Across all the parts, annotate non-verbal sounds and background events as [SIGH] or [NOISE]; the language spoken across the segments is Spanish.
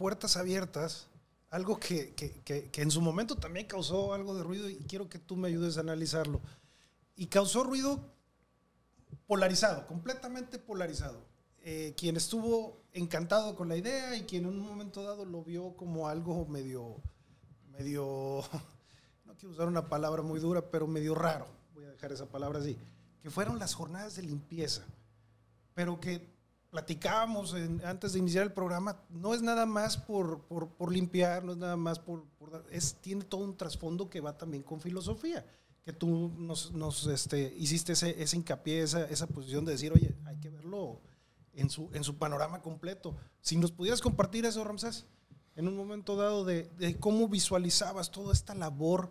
puertas abiertas, algo que, que, que, en su momento también causó algo de ruido y quiero que tú me ayudes a analizarlo. Y causó ruido polarizado, completamente polarizado. Eh, quien estuvo encantado con la idea y quien en un momento dado lo vio como algo medio, medio, [LAUGHS] no quiero usar una palabra muy dura, pero medio raro, voy a dejar esa palabra así, que fueron las jornadas de limpieza, pero que platicábamos antes de iniciar el programa, no es nada más por, por, limpiar, no es nada más por, por... tiene todo un trasfondo que va también con filosofía, que tú nos, este, hiciste ese, hincapié, esa, posición de decir, oye, hay que verlo en su, en su panorama completo. Si nos pudieras compartir eso, Ramsés, en un momento dado de, cómo visualizabas toda esta labor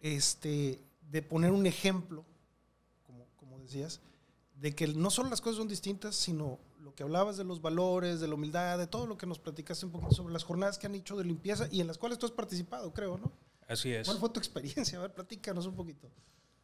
este, de poner un ejemplo, como decías, de que no solo las cosas son distintas, sino lo que hablabas de los valores, de la humildad, de todo lo que nos platicaste un poquito sobre las jornadas que han hecho de limpieza y en las cuales tú has participado, creo, ¿no? Así es. ¿Cuál fue tu experiencia? A ver, platícanos un poquito.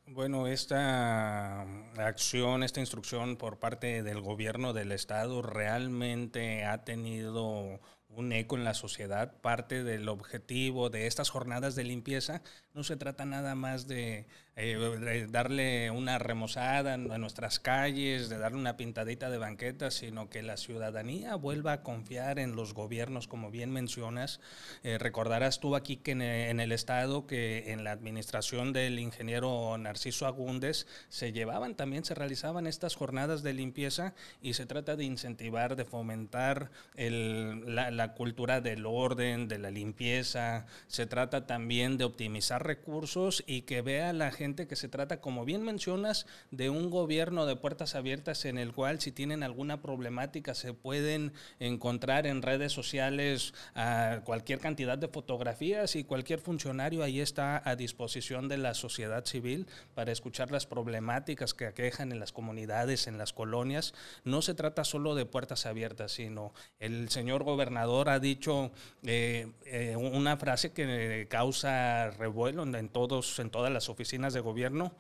Bueno, esta acción, esta instrucción por parte del gobierno del Estado realmente ha tenido un eco en la sociedad. Parte del objetivo de estas jornadas de limpieza no se trata nada más de eh, darle una remozada a nuestras calles, de darle una pintadita de banquetas, sino que la ciudadanía vuelva a confiar en los gobiernos, como bien mencionas. Eh, recordarás tú aquí que en, el Estado, que en la administración del ingeniero Narciso Agúndez, se llevaban también, se realizaban estas jornadas de limpieza y se trata de incentivar, de fomentar la cultura del orden, de la limpieza, se trata también de optimizar recursos y que vea la gente que se trata, como bien mencionas, de un gobierno de puertas abiertas en el cual si tienen alguna problemática se pueden encontrar en redes sociales a cualquier cantidad de fotografías y cualquier funcionario ahí está a disposición de la sociedad civil para escuchar las problemáticas que aquejan en las comunidades, en las colonias. No se trata solo de puertas abiertas, sino el señor gobernador ha dicho eh, eh, una frase que causa revuelo en, todos, en todas las oficinas de de gobierno,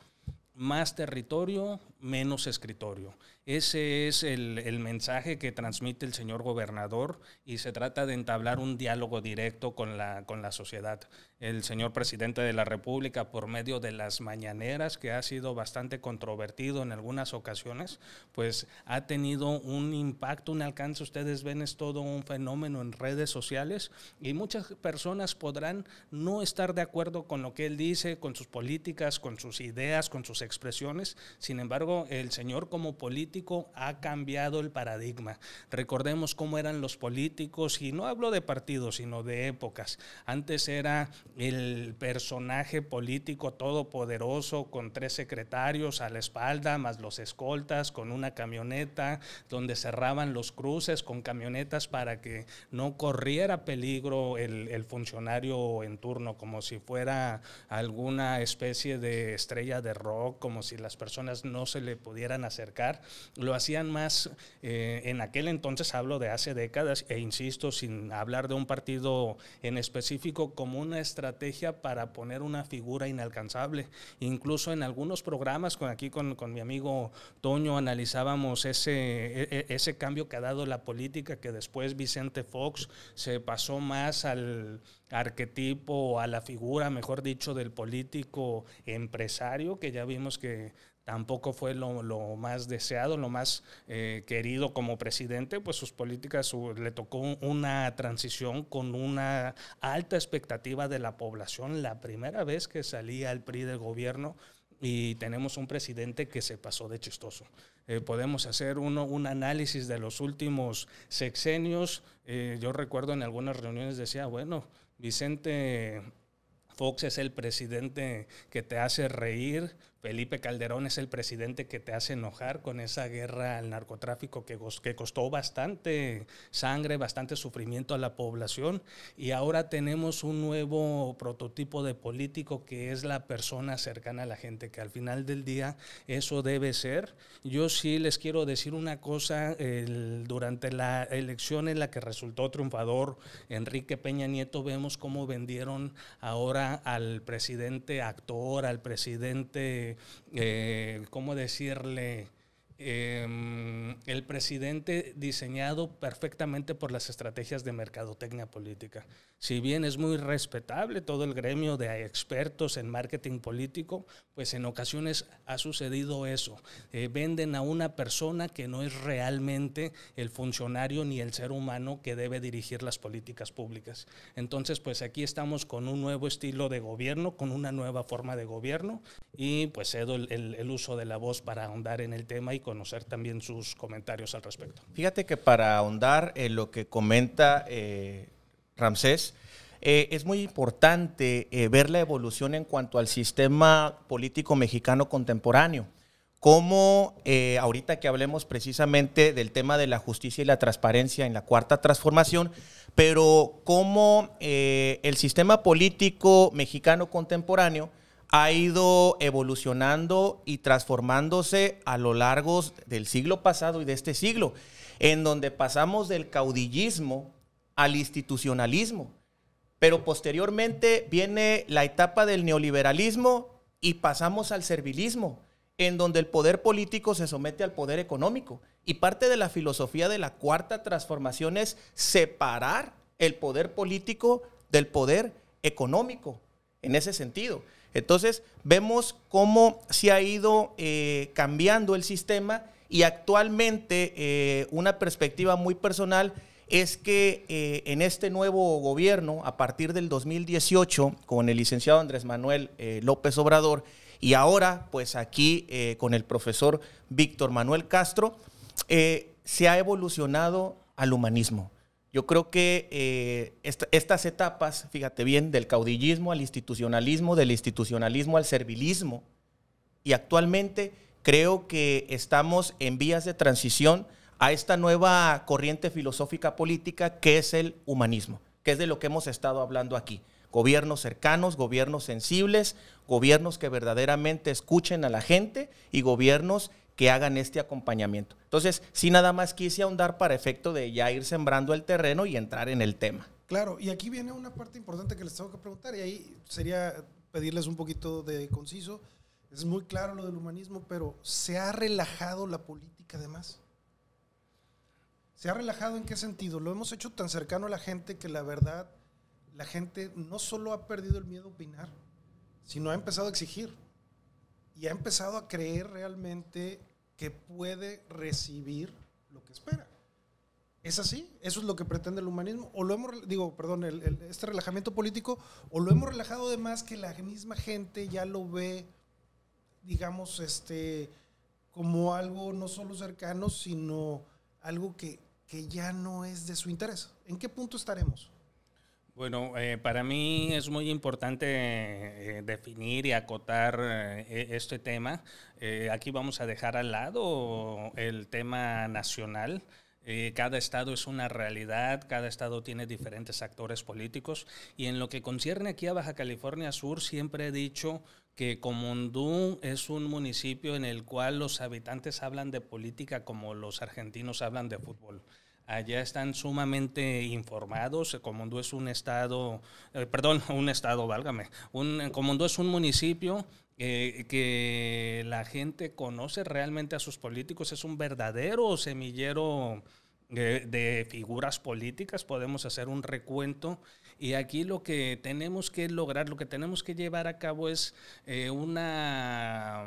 más territorio, menos escritorio. Ese es el, el, mensaje que transmite el señor gobernador y se trata de entablar un diálogo directo con la, con la sociedad. El señor presidente de la República, por medio de las mañaneras, que ha sido bastante controvertido en algunas ocasiones, pues ha tenido un impacto, un alcance. Ustedes ven, es todo un fenómeno en redes sociales y muchas personas podrán no estar de acuerdo con lo que él dice, con sus políticas, con sus ideas, con sus expresiones. Sin embargo, el señor como político ha cambiado el paradigma. Recordemos cómo eran los políticos, y no hablo de partidos, sino de épocas. Antes era el personaje político todopoderoso con tres secretarios a la espalda, más los escoltas, con una camioneta, donde cerraban los cruces con camionetas para que no corriera peligro el, el funcionario en turno, como si fuera alguna especie de estrella de rock, como si las personas no se le pudieran acercar. Lo hacían más, eh, en aquel entonces hablo de hace décadas, e insisto, sin hablar de un partido en específico, como una estrategia para poner una figura inalcanzable. Incluso en algunos programas, con, aquí con, con mi amigo Toño analizábamos ese, e, e, ese cambio que ha dado la política, que después Vicente Fox se pasó más al arquetipo, a la figura, mejor dicho, del político empresario, que ya vimos que tampoco fue lo, más deseado, lo más eh, querido como presidente, pues sus políticas le tocó una transición con una alta expectativa de la población, la primera vez que salía el PRI del gobierno y tenemos un presidente que se pasó de chistoso. Eh, podemos hacer uno, un análisis de los últimos sexenios. Eh, yo recuerdo en algunas reuniones decía, bueno, Vicente Fox es el presidente que te hace reír, Felipe Calderón es el presidente que te hace enojar con esa guerra al narcotráfico que, que costó bastante sangre, bastante sufrimiento a la población. Y ahora tenemos un nuevo prototipo de político que es la persona cercana a la gente, que al final del día eso debe ser. Yo sí les quiero decir una cosa, durante la elección en la que resultó triunfador Enrique Peña Nieto, vemos cómo vendieron ahora al presidente actor, al presidente eh, ¿cómo decirle? Em, el presidente diseñado perfectamente por las estrategias de mercadotecnia política. Si bien es muy respetable todo el gremio de expertos en marketing político, pues en ocasiones ha sucedido eso. Eh, venden a una persona que no es realmente el funcionario ni el ser humano que debe dirigir las políticas públicas. Entonces, pues aquí estamos con un nuevo estilo de gobierno, con una nueva forma de gobierno y pues cedo el, uso de la voz para ahondar en el tema y conocer también sus comentarios al respecto. Fíjate que para ahondar en lo que comenta eh, Ramsés, eh, es muy importante eh, ver la evolución en cuanto al sistema político mexicano contemporáneo. cómo ahorita que hablemos precisamente del tema de la justicia y la transparencia en la cuarta transformación, pero cómo el sistema político mexicano contemporáneo ha ido evolucionando y transformándose a lo largo del siglo pasado y de este siglo, en donde pasamos del caudillismo al institucionalismo. Pero posteriormente viene la etapa del neoliberalismo y pasamos al servilismo, en donde el poder político se somete al poder económico. Y parte de la filosofía de la cuarta transformación es separar el poder político del poder económico, en ese sentido. Entonces, vemos cómo se ha ido eh, cambiando el sistema y actualmente eh, una perspectiva muy personal es que eh, en este nuevo gobierno, a partir del 2018, con el licenciado Andrés Manuel López Obrador, y ahora, pues aquí con el profesor Víctor Manuel Castro, se ha evolucionado al humanismo. Yo creo que eh, estas etapas, fíjate bien, del caudillismo al institucionalismo, del institucionalismo al servilismo, y actualmente creo que estamos en vías de transición a esta nueva corriente filosófica política que es el humanismo, que es de lo que hemos estado hablando aquí. Gobiernos cercanos, gobiernos sensibles, gobiernos que verdaderamente escuchen a la gente y gobiernos que hagan este acompañamiento. Entonces, sí nada más quise ahondar para efecto de ya ir sembrando el terreno y entrar en el tema. Claro, y aquí viene una parte importante que les tengo que preguntar y ahí sería pedirles un poquito de conciso. Es muy claro lo del humanismo, pero ¿se ha relajado la política además? ¿Se ha relajado en qué sentido? Lo hemos hecho tan cercano a la gente que la verdad, la gente no solo ha perdido el miedo a opinar, sino ha empezado a exigir y ha empezado a creer realmente que puede recibir lo que espera. ¿Es así? ¿Eso es lo que pretende el humanismo? ¿O lo hemos, digo, perdón, este relajamiento político, o lo hemos relajado de más que la misma gente ya lo ve, digamos, este, como algo no solo cercano, sino algo que, que ya no es de su interés? ¿En qué punto estaremos? Bueno, eh, para mí es muy importante eh, definir y acotar eh, e, este tema. aquí vamos a dejar al lado el tema nacional. cada estado es una realidad, cada estado tiene diferentes actores políticos y en lo que concierne aquí a Baja California Sur siempre he dicho que Comundú es un municipio en el cual los habitantes hablan de política como los argentinos hablan de fútbol allá están sumamente informados. Eh, Comondú es un estado, eh, perdón, [LAUGHS] un estado, válgame. Un, eh, Comondú es un municipio que la gente conoce realmente a sus políticos. Es un verdadero semillero de figuras políticas. Podemos hacer un recuento. Y aquí lo que tenemos que lograr, lo que tenemos que llevar a cabo es una,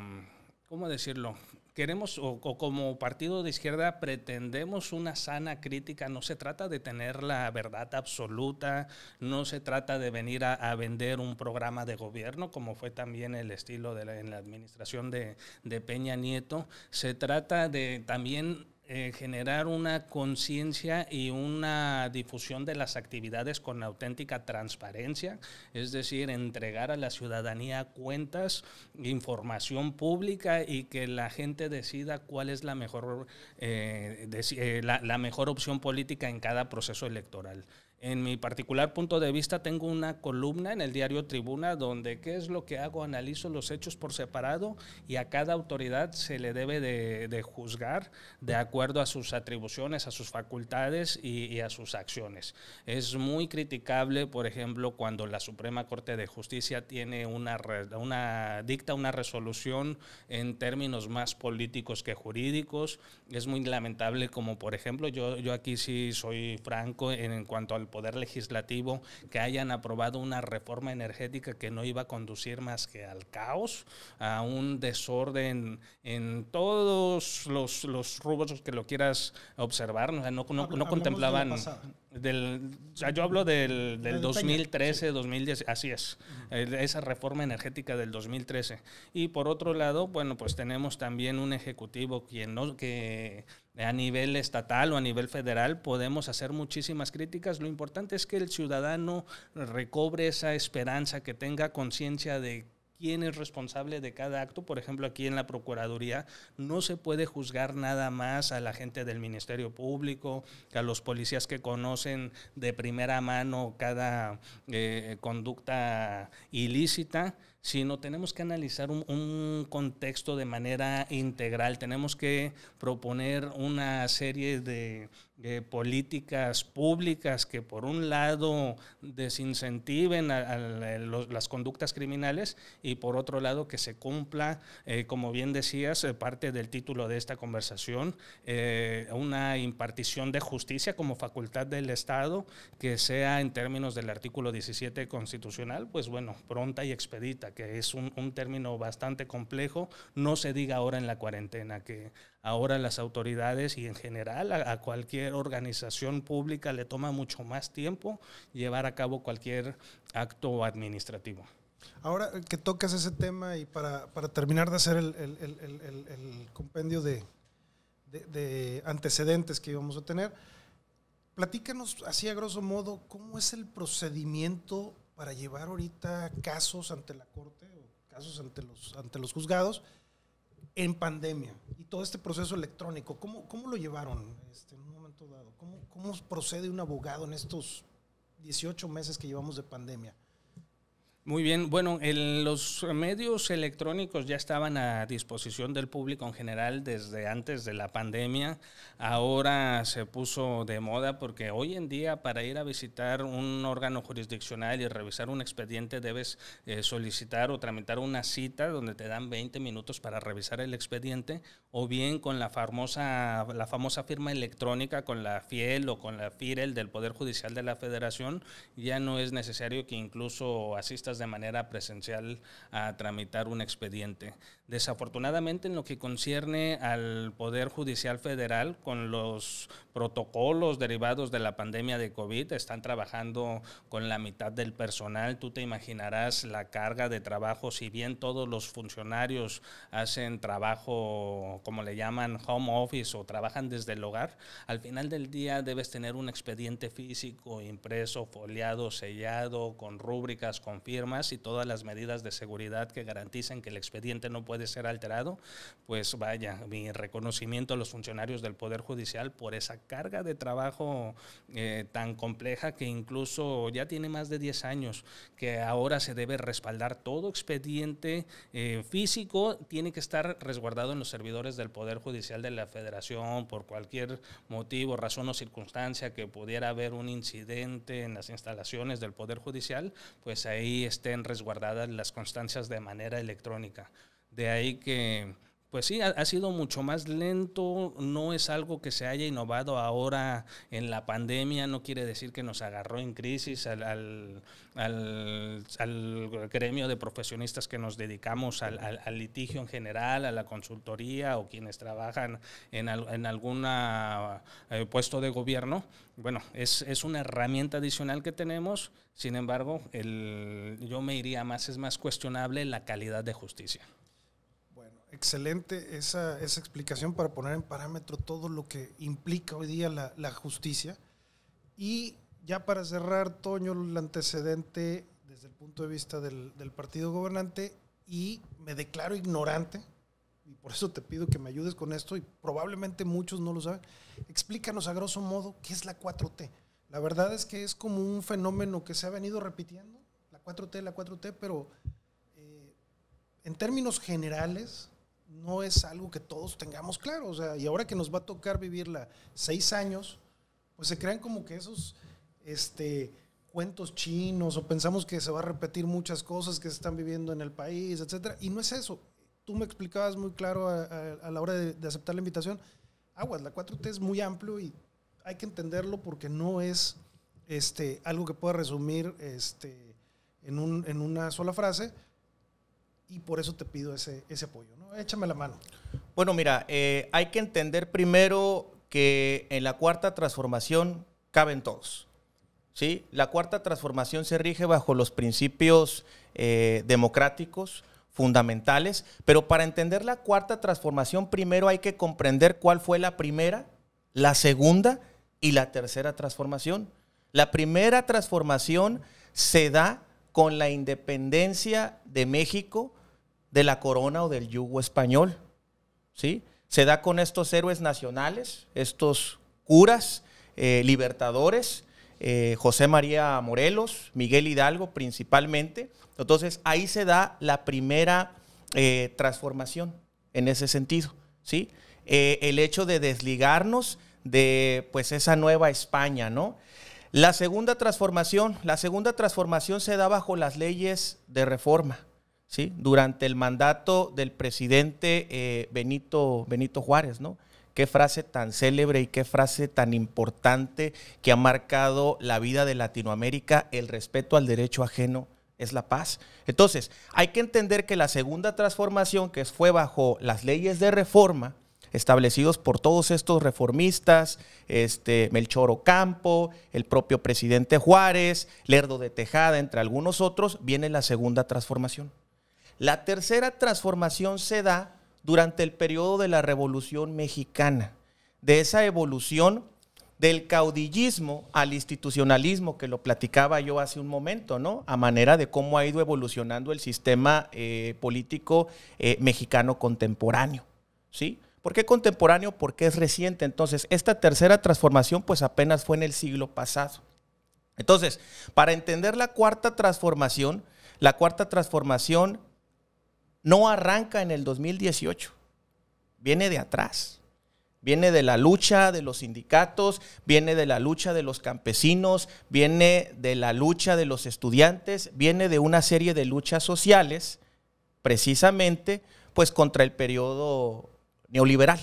¿cómo decirlo? queremos o, como partido de izquierda pretendemos una sana crítica, no se trata de tener la verdad absoluta, no se trata de venir a, vender un programa de gobierno, como fue también el estilo de en la administración de Peña Nieto, se trata de también eh, generar una conciencia y una difusión de las actividades con auténtica transparencia, es decir, entregar a la ciudadanía cuentas, información pública y que la gente decida cuál es la mejor, eh, eh, la mejor opción política en cada proceso electoral. En mi particular punto de vista, tengo una columna en el diario Tribuna donde qué es lo que hago, analizo los hechos por separado y a cada autoridad se le debe de, juzgar de acuerdo a sus atribuciones, a sus facultades y, a sus acciones. Es muy criticable, por ejemplo, cuando la Suprema Corte de Justicia tiene una, una dicta una resolución en términos más políticos que jurídicos. Es muy lamentable como, por ejemplo, yo, yo aquí sí soy franco en, en cuanto al Poder Legislativo que hayan aprobado una reforma energética que no iba a conducir más que al caos, a un desorden en todos los, los rubros que lo quieras observar. no, no contemplaban... Del, o sea, yo hablo del, del 2013, 2010, así es, esa reforma energética del 2013. Y por otro lado, bueno, pues tenemos también un ejecutivo quien no, que a nivel estatal o a nivel federal podemos hacer muchísimas críticas. Lo importante es que el ciudadano recobre esa esperanza, que tenga conciencia de quién es responsable de cada acto. Por ejemplo, aquí en la Procuraduría no se puede juzgar nada más a la gente del Ministerio Público, a los policías que conocen de primera mano cada eh, conducta ilícita, sino tenemos que analizar un, contexto de manera integral. Tenemos que proponer una serie de eh, políticas públicas que por un lado desincentiven a, las conductas criminales y por otro lado que se cumpla, eh, como bien decías, eh, parte del título de esta conversación, una impartición de justicia como facultad del Estado que sea en términos del artículo 17 constitucional, pues bueno, pronta y expedita, que es un, un término bastante complejo, no se diga ahora en la cuarentena que ahora las autoridades y en general a, cualquier organización pública le toma mucho más tiempo llevar a cabo cualquier acto administrativo. Ahora que tocas ese tema y para, para terminar de hacer el, el, compendio de, de, antecedentes que íbamos a tener, platícanos así a grosso modo cómo es el procedimiento para llevar ahorita casos ante la Corte o casos ante los, ante los juzgados en pandemia y todo este proceso electrónico, ¿cómo, lo llevaron este, en un momento dado? ¿Cómo, ¿Cómo procede un abogado en estos 18 meses que llevamos de pandemia? Muy bien, bueno, el, los medios electrónicos ya estaban a disposición del público en general desde antes de la pandemia. Ahora se puso de moda porque hoy en día para ir a visitar un órgano jurisdiccional y revisar un expediente debes eh, solicitar o tramitar una cita donde te dan 20 minutos para revisar el expediente o bien con la famosa, la famosa firma electrónica con la FIEL o con la FIREL del Poder Judicial de la Federación. Ya no es necesario que incluso asistas de manera presencial a tramitar un expediente. Desafortunadamente, en lo que concierne al Poder Judicial Federal, con los protocolos derivados de la pandemia de COVID, están trabajando con la mitad del personal. Tú te imaginarás la carga de trabajo, si bien todos los funcionarios hacen trabajo, como le llaman, home office o trabajan desde el hogar, al final del día debes tener un expediente físico, impreso, foliado, sellado, con rúbricas, con firmas más y todas las medidas de seguridad que garanticen que el expediente no puede ser alterado, pues vaya, mi reconocimiento a los funcionarios del Poder Judicial por esa carga de trabajo eh, tan compleja que incluso ya tiene más de 10 años, que ahora se debe respaldar todo expediente eh, físico, tiene que estar resguardado en los servidores del Poder Judicial de la Federación por cualquier motivo, razón o circunstancia que pudiera haber un incidente en las instalaciones del Poder Judicial, pues ahí estén resguardadas las constancias de manera electrónica. De ahí que pues sí, ha, sido mucho más lento, no es algo que se haya innovado ahora en la pandemia, no quiere decir que nos agarró en crisis al, gremio de profesionistas que nos dedicamos al, litigio en general, a la consultoría o quienes trabajan en, algún eh, puesto de gobierno. Bueno, es, es, una herramienta adicional que tenemos, sin embargo, yo me iría más, es más cuestionable la calidad de justicia excelente esa, esa, explicación para poner en parámetro todo lo que implica hoy día la, la justicia. Y ya para cerrar, Toño, el antecedente desde el punto de vista del, del, partido gobernante y me declaro ignorante, y por eso te pido que me ayudes con esto, y probablemente muchos no lo saben. Explícanos a grosso modo qué es la 4T. La verdad es que es como un fenómeno que se ha venido repitiendo, la 4T, la 4T, pero eh, en términos generales, no es algo que todos tengamos claro. O sea, y ahora que nos va a tocar vivirla seis años, pues se crean como que esos este, cuentos chinos o pensamos que se va a repetir muchas cosas que se están viviendo en el país, etcétera. Y no es eso. Tú me explicabas muy claro a, la hora de, aceptar la invitación. Aguas, la 4T es muy amplio y hay que entenderlo porque no es este, algo que pueda resumir este, en, un, en una sola frase y por eso te pido ese, apoyo. Échame la mano. Bueno, mira, eh, hay que entender primero que en la cuarta transformación caben todos. ¿sí? La cuarta transformación se rige bajo los principios eh, democráticos fundamentales, pero para entender la cuarta transformación primero hay que comprender cuál fue la primera, la segunda y la tercera transformación. La primera transformación se da con la independencia de México de la corona o del yugo español. ¿sí? Se da con estos héroes nacionales, estos curas, eh, libertadores, eh, José María Morelos, Miguel Hidalgo principalmente. Entonces ahí se da la primera eh, transformación en ese sentido. ¿sí? el hecho de desligarnos de pues esa nueva España, ¿no? La segunda transformación, la segunda transformación se da bajo las leyes de reforma. ¿sí? durante el mandato del presidente eh, Benito, Benito Juárez, ¿no? Qué frase tan célebre y qué frase tan importante que ha marcado la vida de Latinoamérica, el respeto al derecho ajeno es la paz. Entonces, hay que entender que la segunda transformación, que fue bajo las leyes de reforma, establecidos por todos estos reformistas, este, Melchor Ocampo, el propio presidente Juárez, Lerdo de Tejada, entre algunos otros, viene la segunda transformación. La tercera transformación se da durante el periodo de la Revolución Mexicana, de esa evolución del caudillismo al institucionalismo que lo platicaba yo hace un momento, ¿no? A manera de cómo ha ido evolucionando el sistema eh, político eh, mexicano contemporáneo, ¿sí? ¿Por qué contemporáneo? Porque es reciente. Entonces, esta tercera transformación pues apenas fue en el siglo pasado. Entonces, para entender la cuarta transformación, la cuarta transformación no arranca en el 2018, viene de atrás. Viene de la lucha de los sindicatos, viene de la lucha de los campesinos, viene de la lucha de los estudiantes, viene de una serie de luchas sociales, precisamente, pues contra el periodo neoliberal,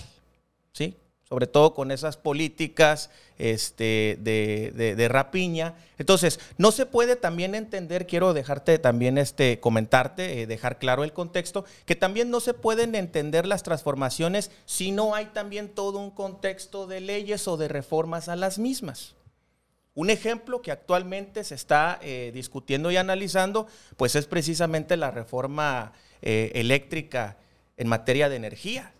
¿sí? sobre todo con esas políticas este, de, rapiña. Entonces, no se puede también entender, quiero dejarte también este, comentarte, eh, dejar claro el contexto, que también no se pueden entender las transformaciones si no hay también todo un contexto de leyes o de reformas a las mismas. Un ejemplo que actualmente se está eh, discutiendo y analizando, pues es precisamente la reforma eh, eléctrica en materia de energía.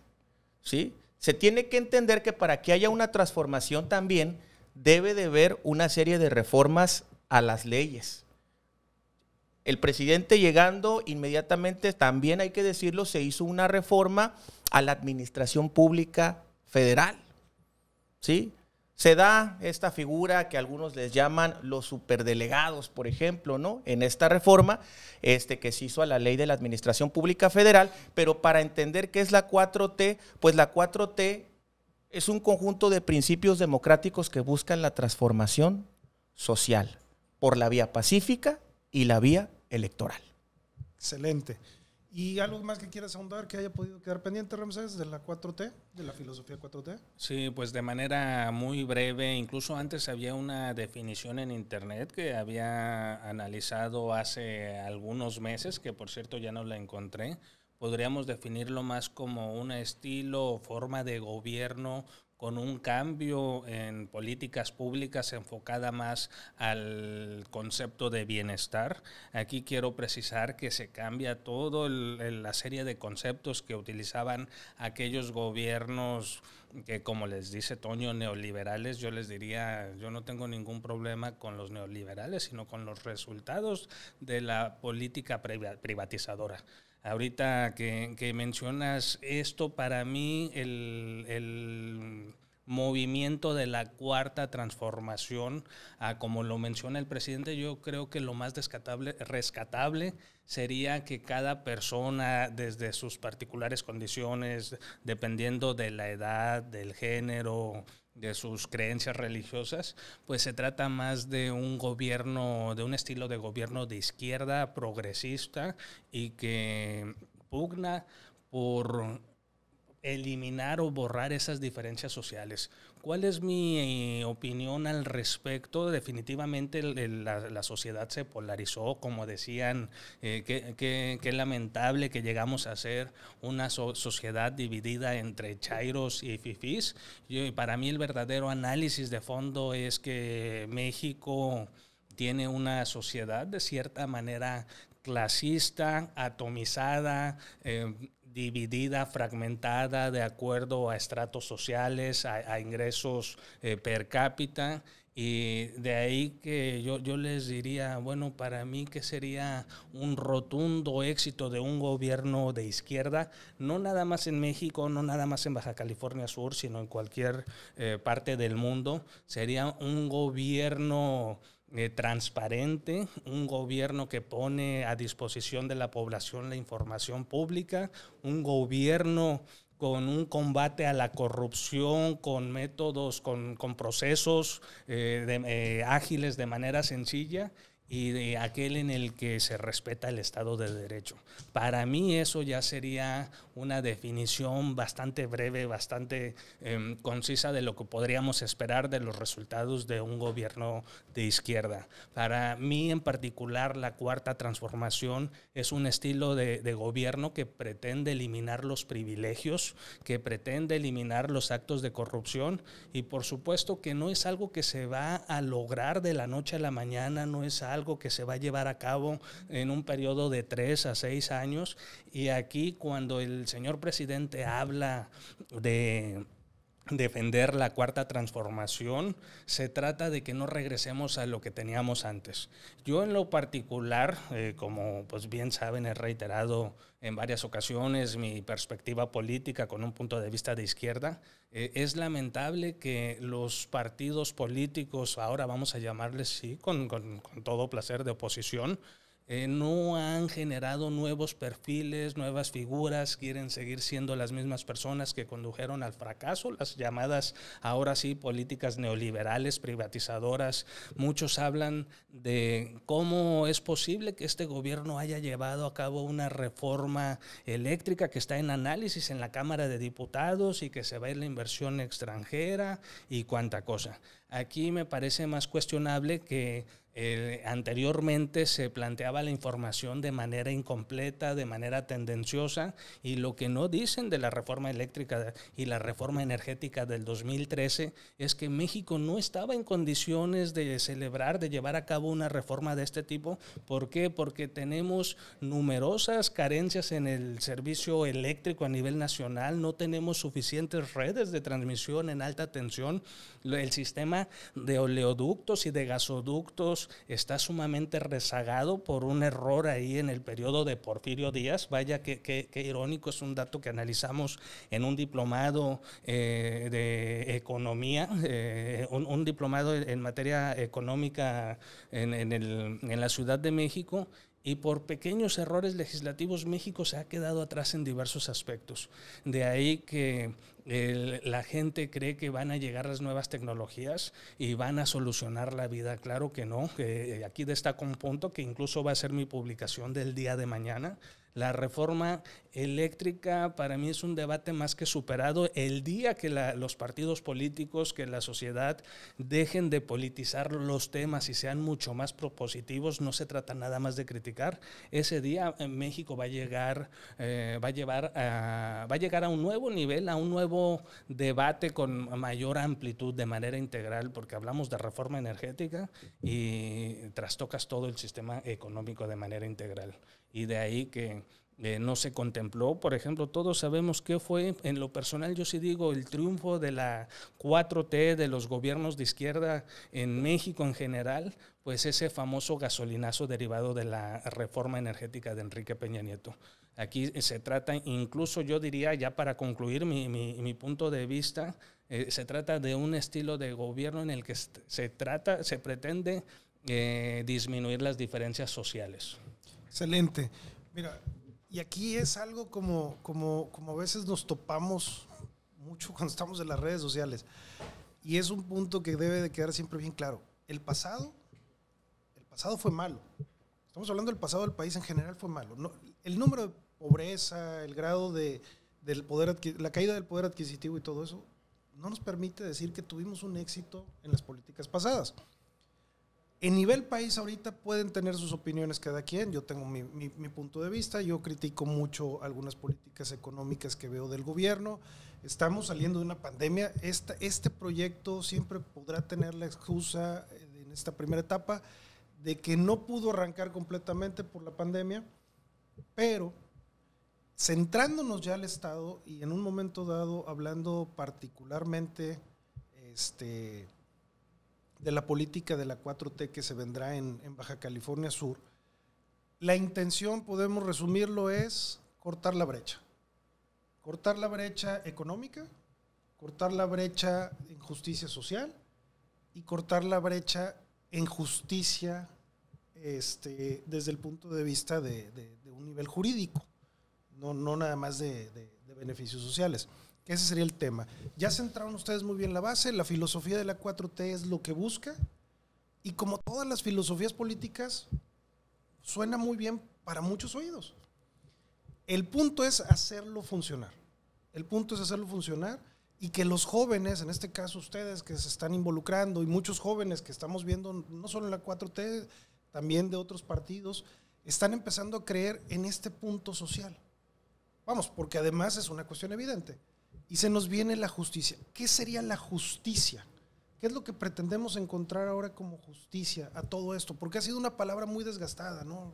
¿sí? Se tiene que entender que para que haya una transformación también debe de haber una serie de reformas a las leyes. El presidente llegando inmediatamente, también hay que decirlo, se hizo una reforma a la administración pública federal. ¿Sí? Se da esta figura que algunos les llaman los superdelegados, por ejemplo, ¿no? En esta reforma este, que se hizo a la ley de la Administración Pública Federal, pero para entender qué es la 4T, pues la 4T es un conjunto de principios democráticos que buscan la transformación social por la vía pacífica y la vía electoral. Excelente. ¿Y algo más que quieras ahondar que haya podido quedar pendiente, Ramsés, de la 4T, de la filosofía 4T? Sí, pues de manera muy breve, incluso antes había una definición en Internet que había analizado hace algunos meses, que por cierto ya no la encontré. Podríamos definirlo más como un estilo o forma de gobierno con un cambio en políticas públicas enfocada más al concepto de bienestar. Aquí quiero precisar que se cambia toda la serie de conceptos que utilizaban aquellos gobiernos que como les dice Toño, neoliberales, yo les diría, yo no tengo ningún problema con los neoliberales, sino con los resultados de la política privatizadora. Ahorita que, mencionas esto, para mí el, movimiento de la cuarta transformación, como lo menciona el presidente, yo creo que lo más rescatable sería que cada persona, desde sus particulares condiciones, dependiendo de la edad, del género, de sus creencias religiosas, pues se trata más de un gobierno, de un estilo de gobierno de izquierda progresista y que pugna por eliminar o borrar esas diferencias sociales. ¿Cuál es mi eh, opinión al respecto? Definitivamente la, sociedad se polarizó, como decían, eh, que qué, lamentable que llegamos a ser una sociedad dividida entre chairos y fifís. para mí el verdadero análisis de fondo es que México tiene una sociedad de cierta manera clasista, atomizada, eh, dividida, fragmentada de acuerdo a estratos sociales, a, ingresos eh, per cápita. Y de ahí que yo, yo, les diría, bueno, para mí que sería un rotundo éxito de un gobierno de izquierda, no nada más en México, no nada más en Baja California Sur, sino en cualquier eh, parte del mundo, sería un gobierno eh, transparente, un gobierno que pone a disposición de la población la información pública, un gobierno con un combate a la corrupción, con métodos, con, procesos eh, eh, ágiles de manera sencilla y de aquel en el que se respeta el Estado de Derecho. Para mí eso ya sería una definición bastante breve, bastante em, concisa de lo que podríamos esperar de los resultados de un gobierno de izquierda. Para mí en particular la cuarta transformación es un estilo de, de gobierno que pretende eliminar los privilegios, que pretende eliminar los actos de corrupción y por supuesto que no es algo que se va a lograr de la noche a la mañana, no es algo algo que se va a llevar a cabo en un periodo de tres a seis años. Y aquí cuando el señor presidente habla de defender la cuarta transformación, se trata de que no regresemos a lo que teníamos antes. Yo en lo particular, eh, como pues bien saben, he reiterado en varias ocasiones mi perspectiva política con un punto de vista de izquierda. Eh, es lamentable que los partidos políticos, ahora vamos a llamarles, sí, con todo placer de oposición, eh, no han generado nuevos perfiles, nuevas figuras, quieren seguir siendo las mismas personas que condujeron al fracaso, las llamadas ahora sí políticas neoliberales, privatizadoras. Muchos hablan de cómo es posible que este gobierno haya llevado a cabo una reforma eléctrica que está en análisis en la Cámara de Diputados y que se va a ir la inversión extranjera y cuánta cosa. Aquí me parece más cuestionable que anteriormente se planteaba la información de manera incompleta, de manera tendenciosa, y lo que no dicen de la reforma eléctrica y la reforma energética del 2013 es que México no estaba en condiciones de celebrar, de llevar a cabo una reforma de este tipo. ¿Por qué? Porque tenemos numerosas carencias en el servicio eléctrico a nivel nacional, no tenemos suficientes redes de transmisión en alta tensión, el sistema de oleoductos y de gasoductos está sumamente rezagado por un error ahí en el periodo de Porfirio Díaz. Vaya, qué irónico, es un dato que analizamos en un diplomado eh, de economía, eh, un, diplomado en materia económica en, en la Ciudad de México y por pequeños errores legislativos México se ha quedado atrás en diversos aspectos. De ahí que la gente cree que van a llegar las nuevas tecnologías y van a solucionar la vida. Claro que no. Eh, aquí destaco un punto que incluso va a ser mi publicación del día de mañana, la reforma eléctrica para mí es un debate más que superado. El día que los partidos políticos, que la sociedad dejen de politizar los temas y sean mucho más propositivos, no se trata nada más de criticar. Ese día eh, México va a llegar, eh, a va a llegar a un nuevo nivel, a un nuevo debate con mayor amplitud, de manera integral, porque hablamos de reforma energética y trastocas todo el sistema económico de manera integral y de ahí que eh, no se contempló. Por ejemplo, todos sabemos que fue, en lo personal yo sí digo, el triunfo de la 4T, de los gobiernos de izquierda en México en general, pues ese famoso gasolinazo derivado de la reforma energética de Enrique Peña Nieto. Aquí se trata, incluso yo diría, ya para concluir mi, mi, punto de vista, eh, se trata de un estilo de gobierno en el que se trata, se pretende eh, disminuir las diferencias sociales. Excelente. Mira, y aquí es algo como, como, como a veces nos topamos mucho [LAUGHS] cuando estamos en las redes sociales. Y es un punto que debe de quedar siempre bien claro. El pasado, el pasado fue malo. Estamos hablando del pasado del país en general fue malo. el número de pobreza, el grado de, del poder, la caída del poder adquisitivo y todo eso, no nos permite decir que tuvimos un éxito en las políticas pasadas. En nivel país ahorita pueden tener sus opiniones cada quien, yo tengo mi, punto de vista, yo critico mucho algunas políticas económicas que veo del gobierno, estamos saliendo de una pandemia, este proyecto siempre podrá tener la excusa eh, en esta primera etapa de que no pudo arrancar completamente por la pandemia, pero centrándonos ya al Estado y en un momento dado hablando particularmente este, de la política de la 4T que se vendrá en, Baja California Sur, la intención, podemos resumirlo, es cortar la brecha. Cortar la brecha económica, cortar la brecha en justicia social y cortar la brecha en justicia este, desde el punto de vista de, un nivel jurídico, no, nada más de beneficios sociales. Ese sería el tema. Ya centraron ustedes muy bien la base, la filosofía de la 4T es lo que busca y como todas las filosofías políticas, suena muy bien para muchos oídos. El punto es hacerlo funcionar. El punto es hacerlo funcionar y que los jóvenes, en este caso ustedes que se están involucrando y muchos jóvenes que estamos viendo, no solo en la 4T, también de otros partidos, están empezando a creer en este punto social. Vamos, porque además es una cuestión evidente y se nos viene la justicia. ¿Qué sería la justicia? ¿Qué es lo que pretendemos encontrar ahora como justicia a todo esto? Porque ha sido una palabra muy desgastada, ¿no?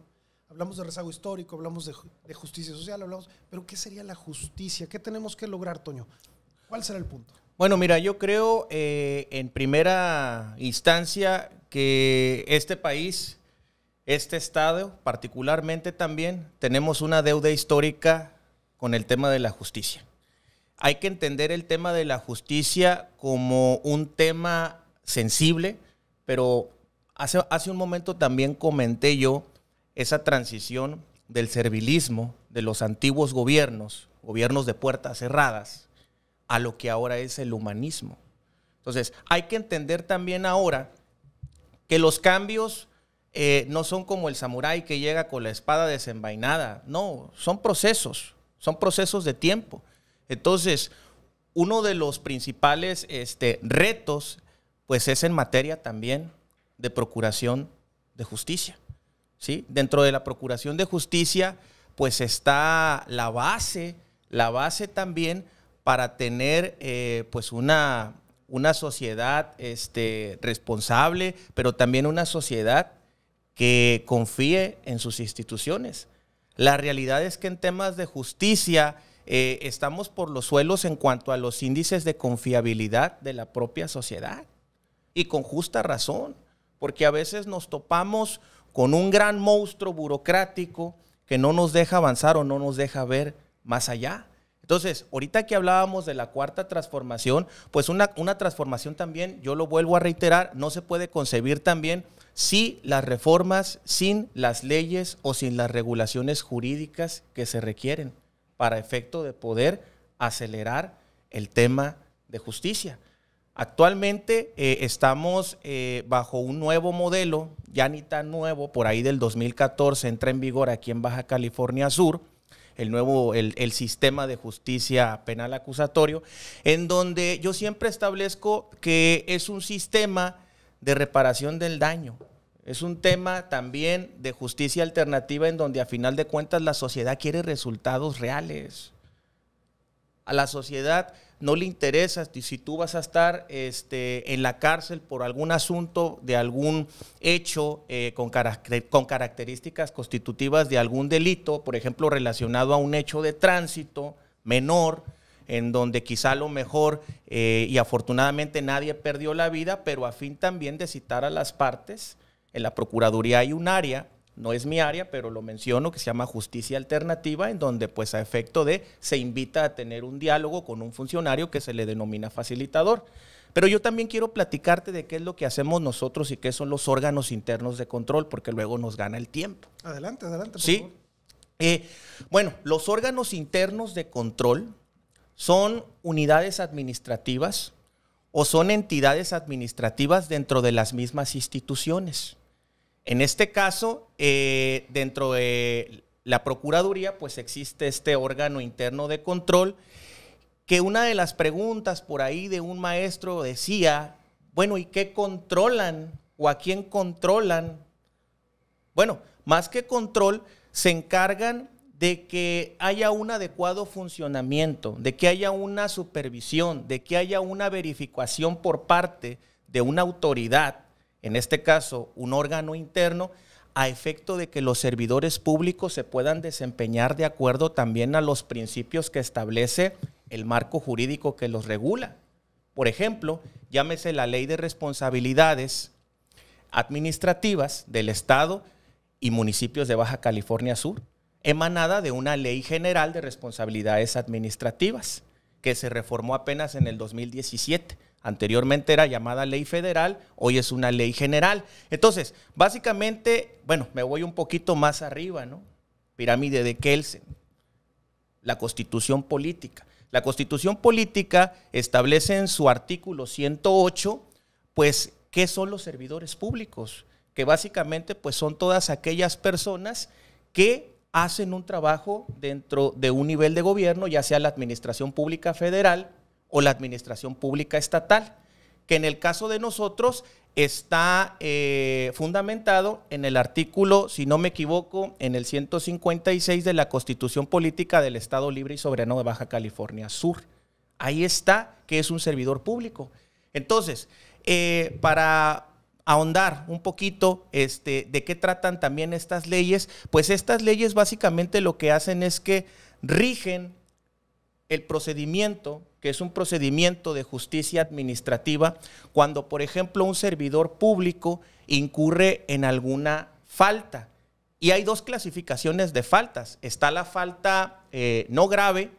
Hablamos de rezago histórico, hablamos de, justicia social, hablamos, pero ¿qué sería la justicia? ¿Qué tenemos que lograr, Toño? ¿Cuál será el punto? Bueno, mira, yo creo eh, en primera instancia que este país, este Estado particularmente también, tenemos una deuda histórica con el tema de la justicia hay que entender el tema de la justicia como un tema sensible, pero hace, un momento también comenté yo esa transición del servilismo de los antiguos gobiernos, gobiernos de puertas cerradas, a lo que ahora es el humanismo. Entonces, hay que entender también ahora que los cambios eh, no son como el samurái que llega con la espada desenvainada, no, son procesos, son procesos de tiempo. Entonces, uno de los principales este, retos, pues es en materia también de procuración de justicia. ¿sí? Dentro de la procuración de justicia, pues está la base, la base también para tener eh, pues una, una sociedad este, responsable, pero también una sociedad que confíe en sus instituciones. La realidad es que en temas de justicia, eh, estamos por los suelos en cuanto a los índices de confiabilidad de la propia sociedad. Y con justa razón, porque a veces nos topamos con un gran monstruo burocrático que no nos deja avanzar o no nos deja ver más allá. Entonces, ahorita que hablábamos de la cuarta transformación, pues una, una, transformación también, yo lo vuelvo a reiterar, no se puede concebir también si las reformas, sin las leyes o sin las regulaciones jurídicas que se requieren para efecto de poder acelerar el tema de justicia. Actualmente eh, estamos eh, bajo un nuevo modelo, ya ni tan nuevo, por ahí del 2014 entra en vigor aquí en Baja California Sur, el nuevo el sistema de justicia penal acusatorio, en donde yo siempre establezco que es un sistema de reparación del daño. Es un tema también de justicia alternativa en donde a final de cuentas la sociedad quiere resultados reales. A la sociedad no le interesa si tú vas a estar este, en la cárcel por algún asunto de algún hecho eh, con, características constitutivas de algún delito, por ejemplo, relacionado a un hecho de tránsito menor, en donde quizá lo mejor eh, y afortunadamente nadie perdió la vida, pero a fin también de citar a las partes en la Procuraduría hay un área, no es mi área, pero lo menciono, que se llama justicia alternativa, en donde pues a efecto de se invita a tener un diálogo con un funcionario que se le denomina facilitador. Pero yo también quiero platicarte de qué es lo que hacemos nosotros y qué son los órganos internos de control, porque luego nos gana el tiempo. Adelante, adelante. Por sí. Favor. Eh, bueno, los órganos internos de control son unidades administrativas o son entidades administrativas dentro de las mismas instituciones. En este caso, eh, dentro de la Procuraduría, pues existe este órgano interno de control que una de las preguntas por ahí de un maestro decía, bueno, ¿y qué controlan o a quién controlan? Bueno, más que control, se encargan de que haya un adecuado funcionamiento, de que haya una supervisión, de que haya una verificación por parte de una autoridad en este caso un órgano interno, a efecto de que los servidores públicos se puedan desempeñar de acuerdo también a los principios que establece el marco jurídico que los regula. Por ejemplo, llámese la ley de responsabilidades administrativas del Estado y municipios de Baja California Sur, emanada de una ley general de responsabilidades administrativas que se reformó apenas en el 2017. Anteriormente era llamada ley federal, hoy es una ley general. Entonces, básicamente, bueno, me voy un poquito más arriba, ¿no? Pirámide de Kelsen, la constitución política. La constitución política establece en su artículo 108, pues, ¿qué son los servidores públicos? Que básicamente, pues, son todas aquellas personas que hacen un trabajo dentro de un nivel de gobierno, ya sea la administración pública federal, o la administración pública estatal, que en el caso de nosotros está eh, fundamentado en el artículo, si no me equivoco, en el 156 de la Constitución Política del Estado Libre y Soberano de Baja California Sur. Ahí está que es un servidor público. Entonces, eh, para ahondar un poquito este, de qué tratan también estas leyes, pues estas leyes básicamente lo que hacen es que rigen el procedimiento que es un procedimiento de justicia administrativa cuando, por ejemplo, un servidor público incurre en alguna falta. Y hay dos clasificaciones de faltas. Está la falta eh, no grave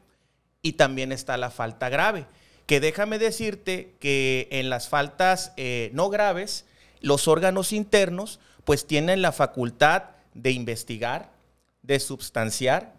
y también está la falta grave. Que déjame decirte que en las faltas eh, no graves, los órganos internos pues tienen la facultad de investigar, de substanciar,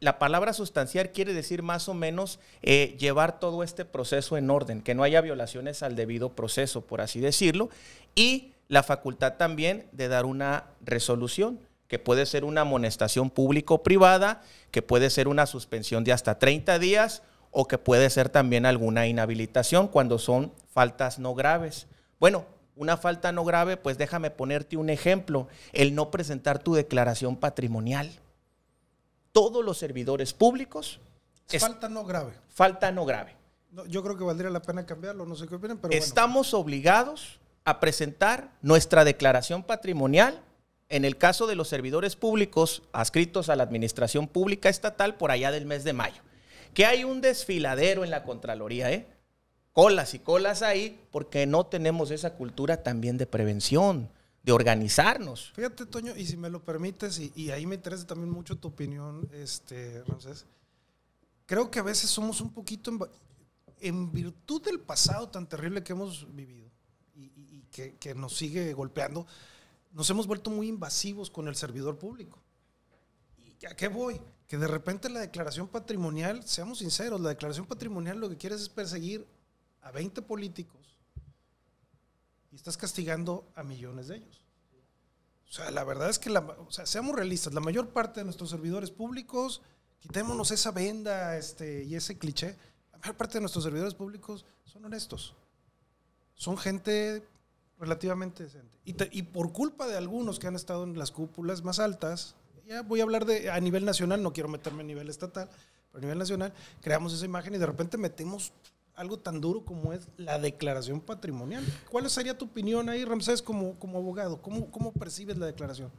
la palabra sustanciar quiere decir más o menos eh, llevar todo este proceso en orden, que no haya violaciones al debido proceso, por así decirlo, y la facultad también de dar una resolución que puede ser una amonestación público-privada, que puede ser una suspensión de hasta 30 días o que puede ser también alguna inhabilitación cuando son faltas no graves. Bueno, una falta no grave, pues déjame ponerte un ejemplo, el no presentar tu declaración patrimonial todos los servidores públicos. falta no grave. Falta no grave. yo creo que valdría la pena cambiarlo, no sé qué opinan, pero. Estamos obligados a presentar nuestra declaración patrimonial en el caso de los servidores públicos adscritos a la administración pública estatal por allá del mes de mayo. Que hay un desfiladero en la Contraloría, ¿eh? Colas y colas ahí, porque no tenemos esa cultura también de prevención de organizarnos. Fíjate, Toño, y si me lo permites, y, ahí me interesa también mucho tu opinión, este, entonces, creo que a veces somos un poquito, en, virtud del pasado tan terrible que hemos vivido y, que, que nos sigue golpeando, nos hemos vuelto muy invasivos con el servidor público. ¿Y a qué voy? Que de repente la declaración patrimonial, seamos sinceros, la declaración patrimonial lo que quieres es perseguir a 20 políticos y estás castigando a millones de ellos. O sea, la verdad es que, o sea, seamos realistas, la mayor parte de nuestros servidores públicos, quitémonos esa venda este, y ese cliché, la mayor parte de nuestros servidores públicos son honestos, son gente relativamente decente. Y, y por culpa de algunos que han estado en las cúpulas más altas, ya voy a hablar de a nivel nacional, no quiero meterme a nivel estatal, pero a nivel nacional, creamos esa imagen y de repente metemos algo tan duro como es la declaración patrimonial. ¿Cuál sería tu opinión ahí, Ramsés, como, abogado? ¿Cómo, percibes la declaración?